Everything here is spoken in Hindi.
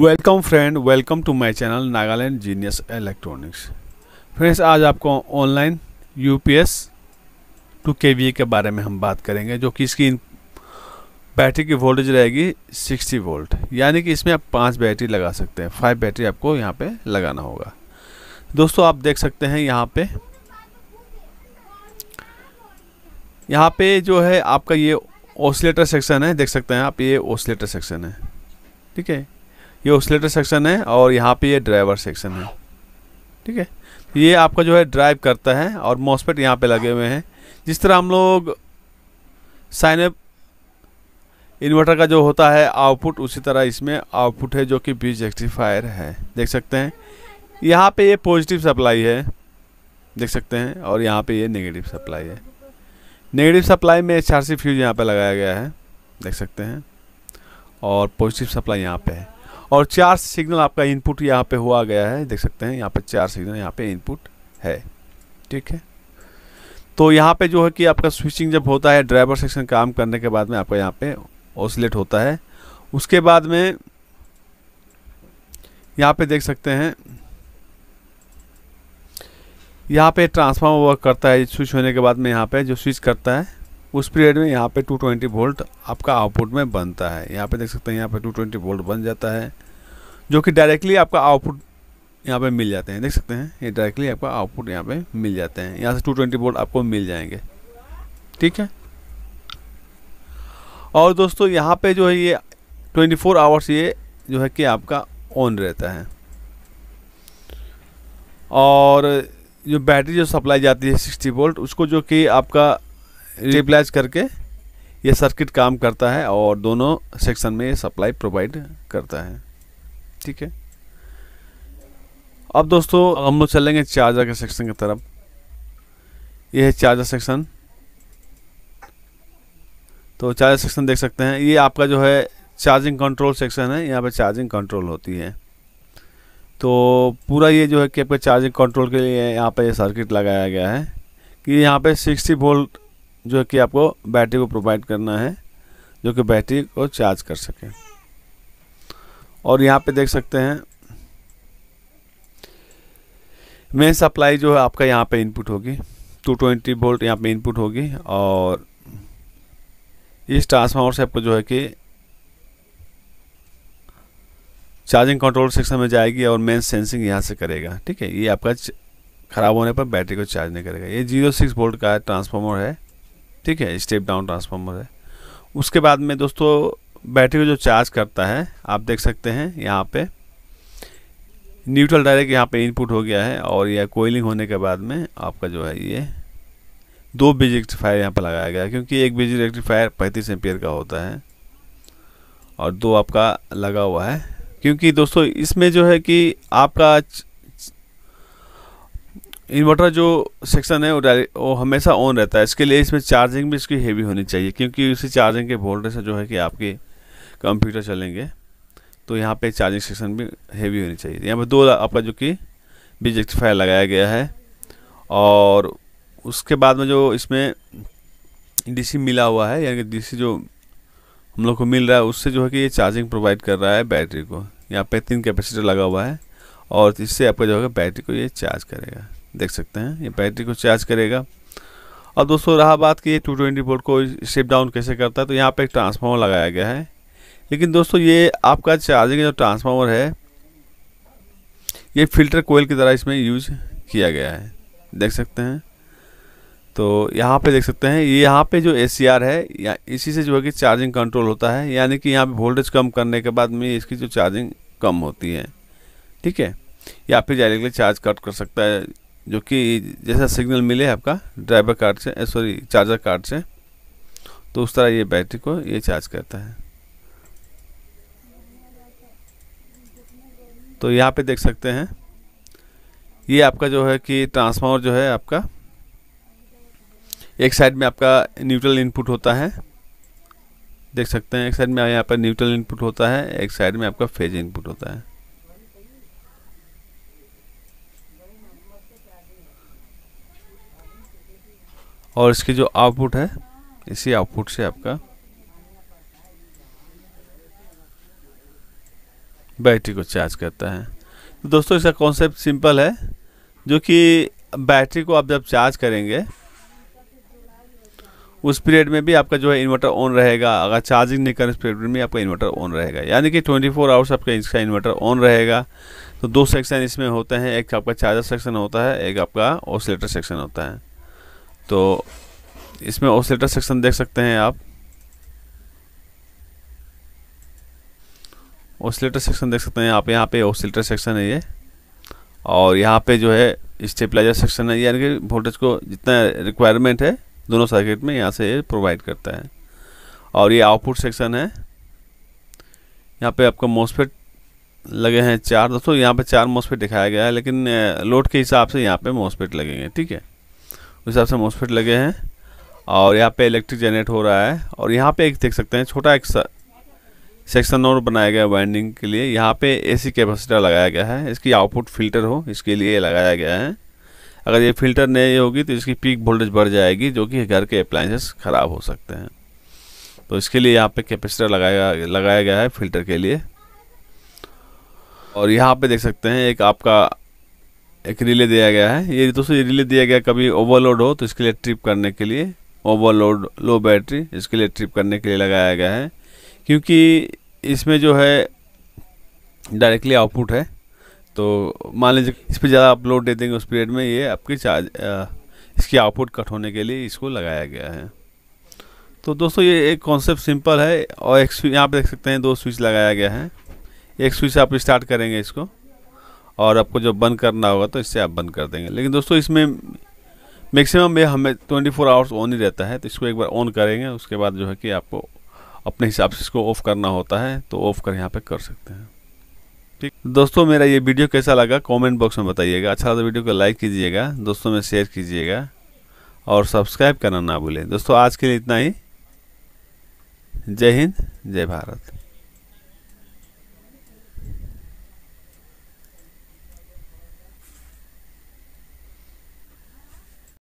welcome friend welcome to my channel Nagaland genius electronics friends आज आपको ऑनलाइन यूपीएस टू केवीए के बारे में हम बात करेंगे जो कि इसकी बैटरी की वोल्टेज रहेगी 60 वोल्ट यानी कि इसमें आप पांच बैटरी लगा सकते हैं फाइव बैटरी आपको यहाँ पे लगाना होगा दोस्तों आप देख सकते हैं यहाँ पे यहाँ पर जो है आपका ये ओसलेटर सेक्शन है देख सकते हैं आप ये ओसिलेटर सेक्शन है ठीक है ये ऑक्सीटर सेक्शन है और यहाँ पे ये ड्राइवर सेक्शन है ठीक है ये आपका जो है ड्राइव करता है और मॉसपेट यहाँ पे लगे हुए हैं जिस तरह हम लोग साइनअप इन्वर्टर का जो होता है आउटपुट उसी तरह इसमें आउटपुट है जो कि बीज एक्टिफायर है देख सकते हैं यहाँ पे ये पॉजिटिव सप्लाई है देख सकते हैं और यहाँ पे ये नेगेटिव सप्लाई है नेगेटिव सप्लाई में एच आर सी फ्यूज यहाँ पर लगाया गया है देख सकते हैं और पॉजिटिव सप्लाई यहाँ पे है और चार सिग्नल आपका इनपुट यहाँ पे हुआ गया है देख सकते हैं यहाँ पे चार सिग्नल यहाँ पे इनपुट है ठीक है तो यहाँ पे जो है कि आपका स्विचिंग जब होता है ड्राइवर सेक्शन काम करने के बाद में आपका यहाँ पे ओसलेट होता है उसके बाद में यहाँ पे देख सकते हैं यहाँ पे ट्रांसफार्मर वर्क करता है स्विच होने के बाद में यहाँ पे जो स्विच करता है उस पीरियड में यहाँ पे 220 वोल्ट आपका आउटपुट में बनता है यहाँ पे देख सकते हैं यहाँ पे 220 वोल्ट बन जाता है जो कि डायरेक्टली आपका आउटपुट यहाँ पे मिल जाते हैं देख सकते हैं ये डायरेक्टली आपका आउटपुट यहाँ पे मिल जाते हैं यहाँ से 220 वोल्ट आपको मिल जाएंगे ठीक है और दोस्तों यहाँ पर जो है ये ट्वेंटी फोर आवर्स ये जो है कि आपका ऑन रहता है और जो बैटरी जो सप्लाई जाती है सिक्सटी वोल्ट उसको जो कि आपका स्टेबलाइज करके ये सर्किट काम करता है और दोनों सेक्शन में ये सप्लाई प्रोवाइड करता है ठीक है अब दोस्तों हम लोग चलेंगे चार्जर के सेक्शन की तरफ ये है चार्जर सेक्शन तो चार्जर सेक्शन देख सकते हैं ये आपका जो है चार्जिंग कंट्रोल सेक्शन है यहाँ पे चार्जिंग कंट्रोल होती है तो पूरा ये जो है कि आपके चार्जिंग कंट्रोल के लिए यहाँ पे ये सर्किट लगाया गया है कि यहाँ पे 60 वोल्ट जो कि आपको बैटरी को प्रोवाइड करना है जो कि बैटरी को चार्ज कर सके और यहाँ पे देख सकते हैं मेन सप्लाई जो है आपका यहाँ पे इनपुट होगी 220 वोल्ट यहाँ पे इनपुट होगी और इस ट्रांसफार्मर से आपको जो है कि चार्जिंग कंट्रोल सेक्शन में जाएगी और मेन सेंसिंग यहाँ से करेगा ठीक है ये आपका ख़राब होने पर बैटरी को चार्ज नहीं करेगा ये जीरो सिक्स वोल्ट का ट्रांसफार्मर है ठीक है स्टेप डाउन ट्रांसफार्मर है उसके बाद में दोस्तों बैटरी को जो चार्ज करता है आप देख सकते हैं यहाँ पे न्यूट्रल डायरेक्ट यहाँ पे इनपुट हो गया है और यह कोयलिंग होने के बाद में आपका जो है ये दो बिज रेक्टिफायर यहाँ पर लगाया गया क्योंकि एक बिजली रेक्टिफायर पैंतीस एम्पियर का होता है और दो आपका लगा हुआ है क्योंकि दोस्तों इसमें जो है कि आपका इन्वर्टर जो सेक्शन है वो हमेशा ऑन रहता है इसके लिए इसमें चार्जिंग भी इसकी हेवी होनी चाहिए क्योंकि इसी चार्जिंग के वोल्टेज से जो है कि आपके कंप्यूटर चलेंगे तो यहाँ पे चार्जिंग सेक्शन भी हेवी होनी चाहिए यहाँ पे दो आपका जो कि बिजेक्टिफायर लगाया गया है और उसके बाद में जो इसमें डी मिला हुआ है यानी कि डी जो हम लोग को मिल रहा है उससे जो है कि ये चार्जिंग प्रोवाइड कर रहा है बैटरी को यहाँ पे तीन कैपेसिटर लगा हुआ है और इससे आपका जो है बैटरी को ये चार्ज करेगा देख सकते हैं ये बैटरी को चार्ज करेगा और दोस्तों रहा बात कि ये टू ट्वेंटी को स्टेप डाउन कैसे करता है तो यहाँ पर एक ट्रांसफार्मर लगाया गया है लेकिन दोस्तों ये आपका चार्जिंग जो ट्रांसफार्मर है ये फिल्टर कोयल की तरह इसमें यूज किया गया है देख सकते हैं तो यहाँ पे देख सकते हैं ये यहाँ पे जो ए है या इसी से जो है कि चार्जिंग कंट्रोल होता है यानी कि यहाँ पे वोल्टेज कम करने के बाद में इसकी जो चार्जिंग कम होती है ठीक है या फिर डायरेक्टली चार्ज कट कर सकता है जो कि जैसा सिग्नल मिले आपका ड्राइवर कार्ड से सॉरी चार्जर कार्ड से तो उस तरह ये बैटरी को ये चार्ज करता है तो यहाँ पे देख सकते हैं ये आपका जो है कि ट्रांसफार्मर जो है आपका एक साइड में आपका न्यूट्रल इनपुट होता है देख सकते हैं एक साइड में यहाँ पर न्यूट्रल इनपुट होता है एक साइड में आपका फेज इनपुट होता है और इसकी जो आउटपुट है इसी आउटपुट से आपका बैटरी को चार्ज करता है तो दोस्तों इसका कॉन्सेप्ट सिंपल है जो कि बैटरी को आप जब चार्ज करेंगे उस पीरियड में भी आपका जो है इन्वर्टर ऑन रहेगा अगर चार्जिंग नहीं करें उस पीरियड में आपका इन्वर्टर ऑन रहेगा यानी कि 24 फोर आवर्स आपका इसका इन्वर्टर ऑन रहेगा तो दो सेक्शन इसमें होते हैं एक आपका चार्जर सेक्शन होता है एक आपका ऑसिलेटर सेक्शन होता है तो इसमें ऑसिलेटर सेक्शन देख सकते हैं आप ऑसिलेटर सेक्शन देख सकते हैं आप यहाँ पे ऑसिलेटर सेक्शन है ये और यहाँ पे जो है स्टेबलाइजर सेक्शन है यानी कि वोल्टेज को जितना रिक्वायरमेंट है दोनों सर्किट में यहाँ से प्रोवाइड करता है और ये आउटपुट सेक्शन है यहाँ पे आपका मोसफेट लगे हैं चार दोस्तों यहाँ पे चार मोसफेट दिखाया गया है लेकिन लोड के हिसाब से यहाँ पे मोसफेट लगेंगे ठीक है उस हिसाब से मोसफेट लगे हैं और यहाँ पे इलेक्ट्रिक जनरेट हो रहा है और यहाँ पे एक देख सकते हैं छोटा एक सेक्शन और बनाया गया वाइंडिंग के लिए यहाँ पे एसी कैपेसिटर लगाया गया है इसकी आउटपुट फिल्टर हो इसके लिए लगाया गया है अगर ये फिल्टर नहीं होगी तो इसकी पीक वोल्टेज बढ़ जाएगी जो कि घर के अप्लाइंसेस ख़राब हो सकते हैं तो इसके लिए यहाँ पे कैपेसिटर लगाया लगाया गया है फिल्टर के लिए और यहाँ पे देख सकते हैं एक आपका एक रिले दिया गया है ये दोस्तों ये रिले दिया गया कभी ओवरलोड हो तो इसके लिए ट्रिप करने के लिए ओवरलोड लो बैटरी इसके लिए ट्रिप करने के लिए लगाया गया है क्योंकि इसमें जो है डायरेक्टली आउटपुट है तो मान लीजिए इस पर ज़्यादा अपलोड दे देंगे उस पीरियड में ये आपकी चार्ज इसकी आउटपुट कट होने के लिए इसको लगाया गया है तो दोस्तों ये एक कॉन्सेप्ट सिंपल है और एक यहाँ पर देख सकते हैं दो स्विच लगाया गया है एक स्विच आप स्टार्ट करेंगे इसको और आपको जब बंद करना होगा तो इससे आप बंद कर देंगे लेकिन दोस्तों इसमें मैक्सिमम ये हमें 24 फोर आवर्स ऑन ही रहता है तो इसको एक बार ऑन करेंगे उसके बाद जो है कि आपको अपने हिसाब से इसको ऑफ़ करना होता है तो ऑफ़ कर यहाँ पर कर सकते हैं ठीक दोस्तों मेरा ये वीडियो कैसा लगा कमेंट बॉक्स में बताइएगा अच्छा लगा तो वीडियो को लाइक कीजिएगा दोस्तों में शेयर कीजिएगा और सब्सक्राइब करना ना भूलें दोस्तों आज के लिए इतना ही जय हिंद जय भारत